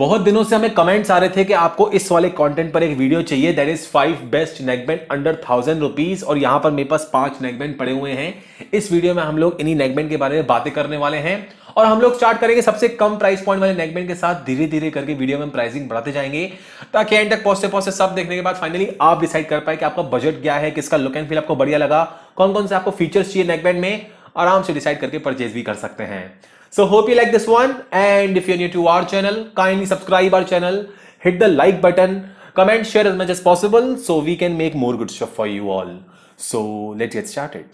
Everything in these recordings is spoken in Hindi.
बहुत दिनों से हमें कमेंट्स आ रहे थे कि आपको इस वाले कंटेंट पर एक वीडियो चाहिए that is five best neckband under thousand rupees और यहां पर मेरे पास पांच नेकबैंड पड़े हुए हैं इस वीडियो में हम लोग इन्हीं नेकबैंड के बारे में बातें करने वाले हैं और हम लोग स्टार्ट करेंगे सबसे कम प्राइस पॉइंट वाले नेकबैंड के साथ धीरे धीरे करके वीडियो में प्राइसिंग बढ़ाते जाएंगे ताकि एंड तक पहुंचते पहुंचते सब देखने के बाद फाइनली आप डिसाइड कर पाए कि आपका बजट क्या है किसका लुक एंड फील आपको बढ़िया लगा कौन कौन से आपको फीचर्स चाहिए नेकबैंड में आराम से डिसाइड करके परचेज भी कर सकते हैं So hope you like this one and if you're new to our channel, kindly subscribe our channel, hit the like button, comment, share as much as possible so we can make more good stuff for you all. So let's get started.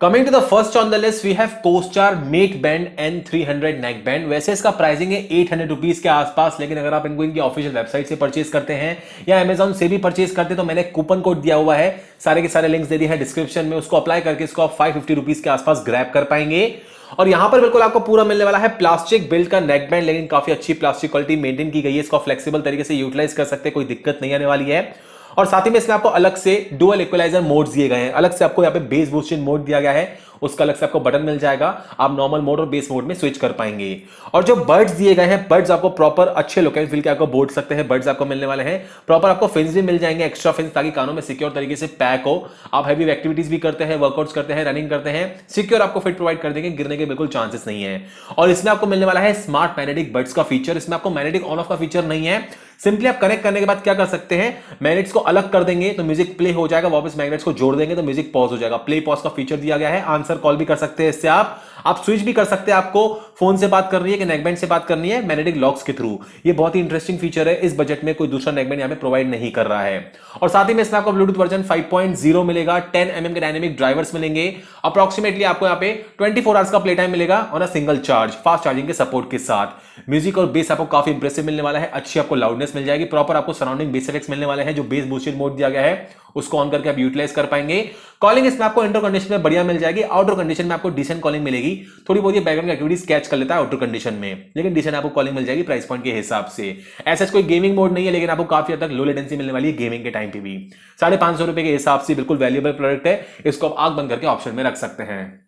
Coming to the first on the list we have costar mate band N 300 neck band वैसे इसका प्राइसिंग है एट हंड्रेड रुपीज के आसपास लेकिन अगर आप इनको इनकी ऑफिशियल वेबसाइट से परचेज करते हैं या अमेजोन से भी परचेज करते हैं तो मैंने कूपन कोड दिया हुआ है सारे के सारे लिंक्स दे दिए हैं डिस्क्रिप्शन में उसको अप्लाई करके इसको आप फाइव फिफ्टी रुपीज के आसपास ग्रैप कर पाएंगे और यहां पर बिल्कुल आपको पूरा मिलने वाला है प्लास्टिक बिल्ड का नेक बैंड लेकिन काफी अच्छी प्लास्टिक क्वालिटी मेंटेन की गई है इसको फ्लेक्सिबल तरीके से यूटिलाइज कर सकते हैं कोई दिक्कत नहीं आने वाली है और साथ ही में इसमें आपको अलग से डुअल इक्वलाइजर मोड दिए गए हैं अलग से आपको यहाँ पे बेस बूस्टिंग मोड दिया गया है उसका अलग से आपको बटन मिल जाएगा आप नॉर्मल मोड और बेस मोड में स्विच कर पाएंगे और जो बर्ड्स दिए गए हैं बर्ड्स आपको प्रॉपर अच्छे लोकेशन फिल के आपको बोर्ड सकते हैं बर्ड्स आपको मिलने वाले हैं प्रॉपर आपको फिंस भी मिल जाएंगे एक्स्ट्रा फिंस ताकि कानों में सिक्योर तरीके से पैक हो आप हैवी एक्टिविटीज भी करते हैं वर्कआउट्स करते हैं रनिंग करते हैं सिक्योर आपको फिट प्रोवाइड कर देंगे गिरने के बिल्कुल चांसेस नहीं है और इसमें आपको मिलने वाला है स्मार्ट मैग्नेटिक बर्ड्स का फीचर इसमें आपको मैग्नेटिक ऑन ऑफ का फीचर नहीं है सिंपली आप कनेक्ट करने के बाद क्या कर सकते हैं मैग्नेट्स को अलग कर देंगे तो म्यूजिक प्ले हो जाएगा वापस मैग्नेट्स को जोड़ देंगे तो म्यूजिक पॉज हो जाएगा प्ले पॉज का फीचर दिया गया है आंसर कॉल भी कर सकते हैं इससे आप आप स्विच भी कर सकते हैं आपको फोन से बात करनी है कि नेकबैंड से बात करनी है मैग्नेटिक लॉक्स के थ्रू ये बहुत ही इंटरेस्टिंग फीचर है इस बजट में कोई दूसरा नेकबैंड यहाँ पे प्रोवाइड नहीं कर रहा है और साथ ही में इसमें आपको ब्लूटूथ वर्जन 5.0 मिलेगा 10 एम mm के डायनेमिक ड्राइवर्स मिलेंगे अप्रोक्सीमेटली आपको यहाँ पे 24 फोर आवर्स का प्ले टाइम मिलेगा और a single charge fast charging के सपोर्ट के साथ म्यूजिक और बेस आपको काफी इंप्रेसिव मिलने वाला है अच्छी आपको लाउडनेस अवेयरनेस मिल जाएगी प्रॉपर आपको सराउंडिंग बेस इफेक्ट्स मिलने वाले हैं जो बेस बूस्टेड मोड दिया गया है उसको ऑन करके आप यूटिलाइज कर पाएंगे कॉलिंग इसमें आपको इंडोर कंडीशन में बढ़िया मिल जाएगी आउटडोर कंडीशन में आपको डिसेंट कॉलिंग मिलेगी थोड़ी बहुत ये बैकग्राउंड एक्टिविटीज कैच कर लेता है आउटडोर कंडीशन में लेकिन डिसेंट आपको कॉलिंग मिल जाएगी प्राइस पॉइंट के हिसाब से ऐसा कोई गेमिंग मोड नहीं है लेकिन आपको काफी हद तक लो लेटेंसी मिलने वाली है गेमिंग के टाइम पे भी साढ़े पांच सौ रुपए के हिसाब से बिल्कुल वैल्यूएबल प्रोडक्ट है इसको आप आग बंद करके ऑप्शन में रख सकते हैं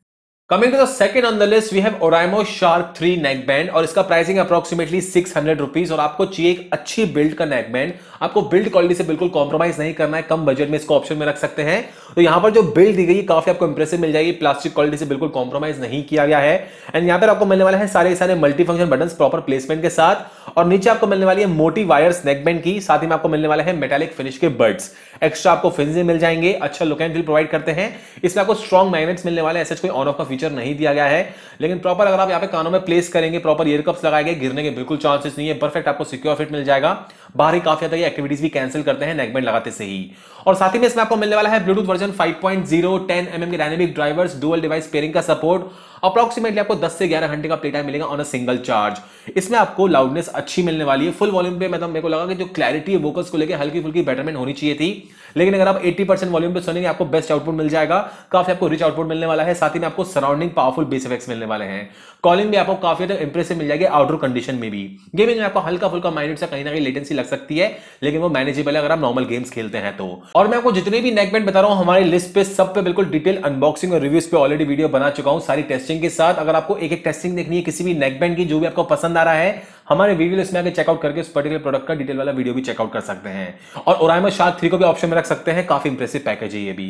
coming to the second on the list we have Oraimo Shark three neck band और इसका pricing approximately six hundred rupees और आपको चाहिए एक अच्छी बिल्ड का नेक बैंड आपको बिल्ड क्वालिटी से बिल्कुल कॉम्प्रोमाइज नहीं करना है कम बजट में इसको ऑप्शन में रख सकते हैं तो यहां पर जो बिल्ड दी गई है काफी आपको इंप्रेसिव मिल जाएगी प्लास्टिक क्वालिटी से बिल्कुल कॉम्प्रोमाइज नहीं किया गया है एंड यहाँ पर आपको मिलने वाला है सारे सारे multi function button proper placement के साथ और नीचे आपको मिलने वाली है मोटी वायर्स नेकबैंड की साथ ही में आपको मिलने वाला है मेटालिक फिनिश के बर्ड्स एक्स्ट्रा आपको फिंजे मिल जाएंगे अच्छा लुक एंड फील प्रोवाइड करते हैं इसमें आपको स्ट्रॉन्ग मैग्नेट्स मिलने वाले ऐसे कोई ऑन ऑफ का फीचर नहीं दिया गया है लेकिन प्रॉपर अगर आप यहाँ पे कानों में प्लेस करेंगे प्रॉपर ईयर कप्स लगाएंगे गिरने के बिल्कुल चांसेस नहीं है परफेक्ट आपको सिक्योर फिट मिल जाएगा बाहर ही काफी ज्यादा एक्टिविटीज भी कैंसिल करते हैं नेकबैंड लगाते से ही और साथ ही में इसमें आपको मिलने वाला है Bluetooth version five point zero ten M M के dynamic drivers dual device pairing का सपोर्ट अप्रॉक्सीमेटली आपको 10 से 11 घंटे का प्ले टाइम मिलेगा ऑन अ सिंगल चार्ज इसमें आपको लाउडनेस अच्छी मिलने वाली है फुल वॉल्यूम पे मतलब मेरे को लगा कि जो क्लैरिटी है वोकल्स को लेकर हल्की फुल्की बेटरमेंट होनी चाहिए थी लेकिन अगर आप 80 परसेंट वॉल्यूम पे सुनेंगे आपको बेस्ट आउटपुट मिल जाएगा काफी आपको रिच आउटपुट मिलने वाला है साथ ही में आपको सराउंडिंग पावरफुल बेस इफेक्ट्स मिलने वाले हैं कॉलिंग भी आपको काफी ज्यादा इंप्रेसिव मिल जाएगी आउटडोर कंडीशन में भी गेमिंग में आपको हल्का फुल्का माइनट सा कहीं ना कहीं लेटेंसी लग सकती है लेकिन वो मैनेजेबल है अगर आप नॉर्मल गेम्स खेलते हैं तो और मैं आपको जितने भी नेकबैंड बता रहा हूँ हमारी लिस्ट पे सब पे बिल्कुल डिटेल अनबॉक्सिंग और रिव्यूज पे ऑलरेडी वीडियो बना चुका हूँ सारी टेस्ट टेस्टिंग के साथ अगर आपको एक एक टेस्टिंग देखनी है किसी भी नेकबैंड की जो भी आपको पसंद आ रहा है हमारे वीडियो इसमें आगे चेकआउट करके उस पर्टिकुलर प्रोडक्ट का डिटेल वाला वीडियो भी चेकआउट कर सकते हैं और ओरामा शार्क थ्री को भी ऑप्शन में रख सकते हैं काफी इंप्रेसिव पैकेज है ये भी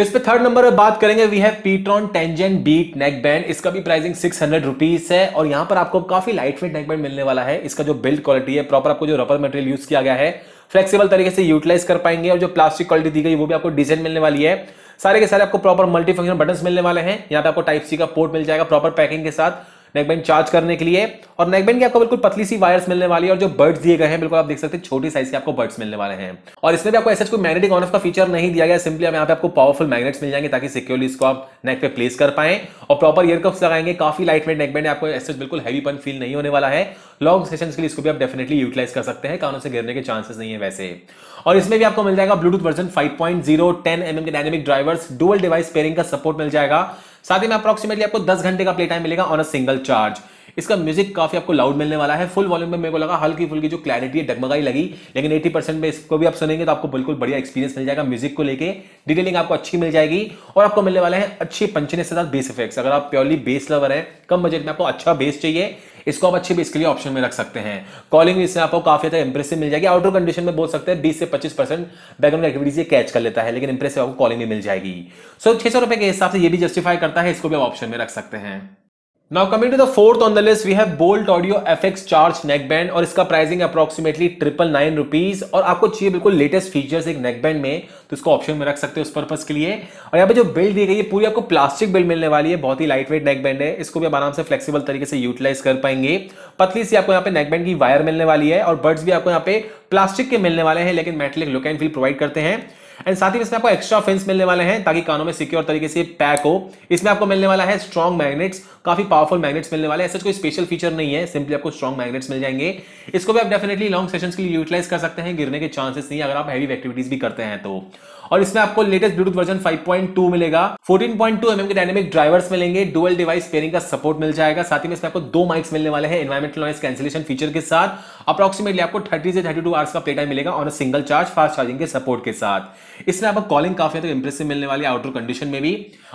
लिस्ट पे थर्ड नंबर पर बात करेंगे we have pTron Tangent Beat neck band इसका भी प्राइसिंग सिक्स हंड्रेड रुपीज है और यहां पर आपको काफी लाइट वेट नेक बैंड मिलने वाला है इसका जो बिल्ड क्वालिटी है प्रॉपर आपको जो रबर मटेरियल यूज किया गया है फ्लेक्सिबल तरीके से यूटिलाइज कर पाएंगे और जो प्लास्टिक क्वालिटी दी गई वो भी आपको डिजाइन मिलने वाली है सारे के सारे आपको प्रॉपर मल्टी फंक्शन बटन मिलने वाले हैं यहाँ पे आपको टाइप सी का पोर्ट मिल जाएगा प्रॉपर पैकिंग के साथ नेकबैंड चार्ज करने के लिए और नेकबैंड की आपको बिल्कुल पतली सी वायर्स मिलने वाली है और जो बर्ड्स दिए गए हैं बिल्कुल आप देख सकते हैं छोटी साइज के आपको बर्ड्स मिलने वाले हैं और इसमें भी आपको ऐसा कोई मैग्नेटिक ऑन ऑफ का फीचर नहीं दिया गया सिंपली यहाँ पे आपको पावरफुल मैग्नेट्स मिल जाएंगे ताकि सिक्योरली इसको आप नेक पे प्लेस कर पाए और प्रॉपर ईयर कप्स लगाएंगे काफी लाइट वेट नेकबैंड आपको ऐसे बिल्कुल हैवीपन फील नहीं होने वाला है लॉन्ग सेशन के लिए इसको भी आप डेफिनेटली यूटिलाइज कर सकते हैं कानों से गिरने के चांसेस नहीं है वैसे और इसमें भी आपको मिल जाएगा Bluetooth version five point 5.0 10 M के dynamic drivers dual device pairing का सपोर्ट मिल जाएगा साथ ही में अप्रोक्सीमेटली आपको दस घंटे का प्ले टाइम मिलेगा ऑन अ सिंगल चार्ज इसका म्यूजिक काफी आपको लाउड मिलने वाला है फुल वॉल्यूम में मेरे को लगा हल्की फुल्की जो क्लैरिटी है डगमगाई लगी लेकिन 80 परसेंट में इसको भी आप सुनेंगे तो आपको बिल्कुल बढ़िया एक्सपीरियंस मिल जाएगा म्यूजिक को लेके डिटेलिंग आपको अच्छी मिल जाएगी और आपको मिलने वाले हैं अच्छे पंचने से साथ बेस इफेक्ट्स अगर आप प्योरली बेस लवर है कम बजट में आपको अच्छा बेस चाहिए इसको आप अच्छे बेसिकली ऑप्शन में रख सकते हैं कॉलिंग इससे आपको काफी ज्यादा इंप्रेसिव मिल जाएगी आउटडोर कंडीशन में बोल सकते हैं बीस से पच्चीस परसेंट बैकग्राउंड एक्टिविटीज कैच कर लेता है लेकिन इंप्रेसिव आपको कॉलिंग भी मिल जाएगी सो छह सौ रुपए के हिसाब से ये भी जस्टिफाई करता है इसको भी आप ऑप्शन में रख सकते हैं now coming to the fourth on the list we have Boult Audio F X Charge neck band और इसका pricing approximately triple nine rupees और आपको चाहिए बिल्कुल लेटेस्ट फीचर्स एक नेक बैंड में तो इसको ऑप्शन में रख सकते हो उस पर्पज के लिए और यहाँ पे जो बिल्ड दी गई है पूरी आपको प्लास्टिक बिल्ड मिलने वाली है बहुत ही लाइट वेट नेक बैंड है इसको भी आप आराम से फ्लेक्सिबल तरीके से यूटिलाइज कर पाएंगे पतली सी आपको यहाँ पे नेक बैंड की वायर मिलने वाली है और बर्ड्स भी आपको यहाँ पे प्लास्टिक के मिलने वाले हैं लेकिन metallic look and feel provide करते हैं एंड साथ ही इसमें आपको एक्स्ट्रा फेंस मिलने वाले हैं ताकि कानों में सिक्योर तरीके से पैक हो इसमें आपको मिलने वाला है स्ट्रॉन्ग मैग्नेट्स काफी पावरफुल मैग्नेट्स मिलने वाले हैं ऐसा कोई स्पेशल फीचर नहीं है सिंपली आपको स्ट्रॉन्ग मैग्नेट्स मिल जाएंगे इसको भी आप डेफिनेटली लॉन्ग सेशन के लिए यूटिलाइज कर सकते हैं गिरने के चांसेस नहीं अगर आप हैवी एक्टिविटीज भी करते हैं तो और इसमें आपको लेटेस्ट ब्लूटूथ वर्जन 5.2 मिलेगा 14.2 पॉइंट mm के डायनेमिक ड्राइवर्स मिलेंगे डुअल डिवाइस पेयरिंग का सपोर्ट मिल जाएगा साथ ही में इसमें आपको दो माइक्स मिलने वाले हैं इन्वायरमेंटल नॉइस कैंसिलेशन फीचर के साथ अप्रॉक्सिमेटली आपको थर्टी से थर्टी टू आवर्स का प्ले टाइम मिलेगा और सिंगल चार्ज फास्ट चार्जिंग के सपोर्ट के साथ इसमें आपको कॉलिंग काफी तो इंप्रेसिव मिलने वाली है आउटडोर कंडीशन में भी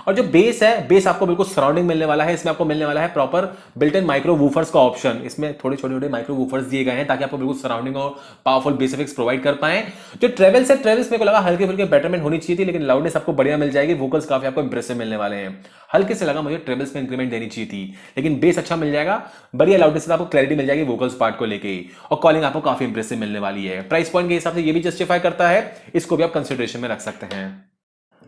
और जो बेस है बेस आपको बिल्कुल सराउंडिंग मिलने वाला है इसमें आपको मिलने वाला है proper built in micro woofers का ऑप्शन इसमें थोड़े छोटे छोटे माइक्रो वूफर्स दिए गए हैं ताकि आपको बिल्कुल सराउंडिंग और पावरफुल बेसिफिक्स प्रोवाइड कर पाए जो ट्रेवल्स है ट्रेवल्स मेरे को लगा हल्के फुल्के बेटरमेंट होनी चाहिए थी लेकिन लाउडनेस आपको बढ़िया मिल जाएगी वोकल्स काफी आपको इंप्रेसिव मिलने वाले हैं हल्के से लगा मुझे ट्रेबल्स में इंक्रीमेंट देनी चाहिए थी लेकिन बेस अच्छा मिल जाएगा बढ़िया लाउडनेस आपको क्लैरिटी मिल जाएगी वोकल्स पार्ट को लेकर और कॉलिंग आपको काफी इंप्रेसिव मिलने वाली है प्राइस पॉइंट के हिसाब से ये भी जस्टिफाई करता है इसको भी आप कंसिडरेशन में रख सकते हैं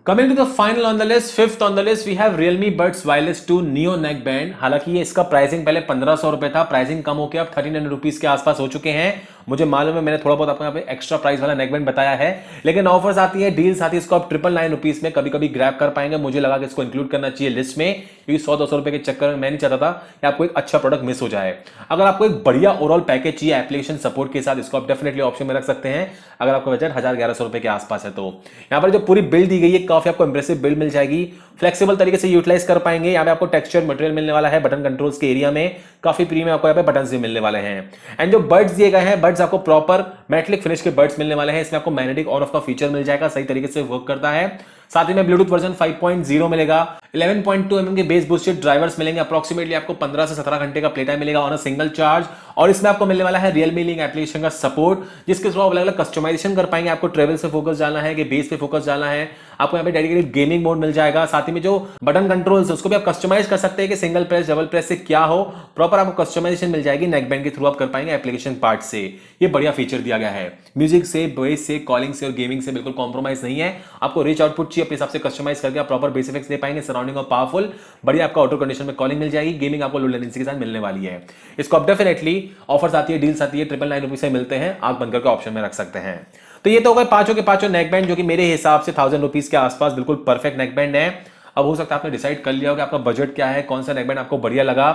coming to the final on the list fifth on the list we have Realme Buds Wireless two Neo neck band हालांकि ये इसका प्राइसिंग पहले पंद्रह सौ रुपए था प्राइसिंग कम होकर अब थर्टी नाइन रुपीज के आसपास हो चुके हैं मुझे मालूम है मैंने थोड़ा बहुत अपने पे एक्स्ट्रा प्राइस वाला नेक बैंड बताया है लेकिन ऑफर्स आती है डील्स आती है इसको आप ट्रिपल नाइन रुपीज में कभी कभी ग्रैप कर पाएंगे मुझे लगा कि इसको इंक्लूड करना चाहिए लिस्ट में क्योंकि सौ दो सौ रुपए के चक्कर में मैं नहीं चाहता था कि आपको एक अच्छा प्रोडक्ट मिस हो जाए अगर आपको एक बढ़िया ओवरऑल पैकेज चाहिए एप्लीकेशन सपोर्ट के साथ इसको आप डेफिनेटली ऑप्शन में रख सकते हैं अगर आपका बजट हजार ग्यारह सौ रुपए के आसपास है तो यहाँ पर जो पूरी बिल दी गई है काफी आपको इंप्रेसिव बिल्ड मिल जाएगी फ्लेक्सिबल तरीके से यूटिलाइज कर पाएंगे यहाँ पे आपको टेक्सचर मटेरियल मिलने वाला है बटन कंट्रोल्स के एरिया में काफी प्रीमियम आपको यहाँ पे बटन भी मिलने वाले हैं एंड जो बर्ड्स दिए गए हैं बर्ड्स आपको प्रॉपर मेटलिक फिनिश के बर्ड्स मिलने वाले हैं इसमें आपको मैग्नेटिक ऑन ऑफ का फीचर मिल जाएगा सही तरीके से वर्क करता है साथ ही में ब्लूटूथ वर्जन 5.0 मिलेगा 11.2 पॉइंट mm के बेस बूस्टेड ड्राइवर्स मिलेंगे अप्रॉक्सीमेटली आपको 15 से 17 घंटे का प्ले टाइम मिलेगा ऑन अ सिंगल चार्ज और इसमें आपको मिलने वाला है रियल मीलिंग एप्लीकेशन का सपोर्ट जिसके थ्रू आप अलग अलग कस्टमाइजेशन कर पाएंगे आपको ट्रेवल से फोकस जाना है कि बेस पे फोकस जाना है आपको यहाँ पे डेडिकेटेड गेमिंग मोड मिल जाएगा साथ ही में जो बटन कंट्रोल्स उसको भी आप कस्टमाइज कर सकते हैं कि सिंगल प्रेस डबल प्रेस से क्या हो प्रॉपर आपको कस्टमाइजेशन मिल जाएगी नेकबैंड के थ्रू आप कर पाएंगे एप्लीकेशन पार्ट से ये बढ़िया फीचर दिया गया है म्यूजिक से बेस से कॉलिंग से और गेमिंग से बिल्कुल कॉम्प्रोमाइज नहीं है आपको रिच आउटपुट चाहिए अपने हिसाब से कस्टमाइज करके आप प्रॉपर बेस इफेक्ट्स दे पाएंगे सराउंडिंग और पावरफुल बढ़िया आपका ऑटो कंडीशन में कॉलिंग मिल जाएगी गेमिंग आपको लो लेंसी के साथ मिलने वाली है इसको आप डेफिनेटली ऑफर्स आती है डील्स आती है ट्रिपल नाइन से मिलते हैं आप बनकर के ऑप्शन में रख सकते हैं तो ये तो हो गए पांचों के पांचों नेक बैंड जो कि मेरे हिसाब से थाउजेंड रुपीज के आसपास बिल्कुल परफेक्ट नेक बैंड है अब हो सकता है आपने डिसाइड कर लिया हो कि आपका बजट क्या है कौन सा नेक बैंड आपको बढ़िया लगा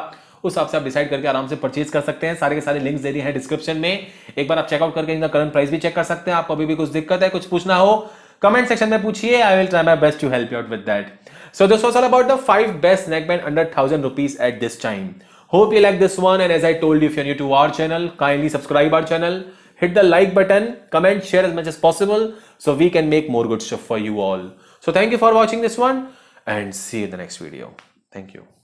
उस हिसाब से आप डिसाइड करके आराम से परचेज कर सकते हैं सारे के सारे लिंक्स दे दिए है डिस्क्रिप्शन में एक बार आप चेकआउट करके इनका करंट प्राइस भी चेक कर सकते हैं आपको अभी भी कुछ दिक्कत है कुछ पूछना हो कमेंट सेक्शन में पूछिए I will try my best to help you with that so this was all about the five best neckband under thousand rupees at this time hope you like this one and as I told you few you to our channel kindly subscribe our channel hit the like button comment share as much as possible so we can make more good show for you all so thank you for watching this one and see the next video thank you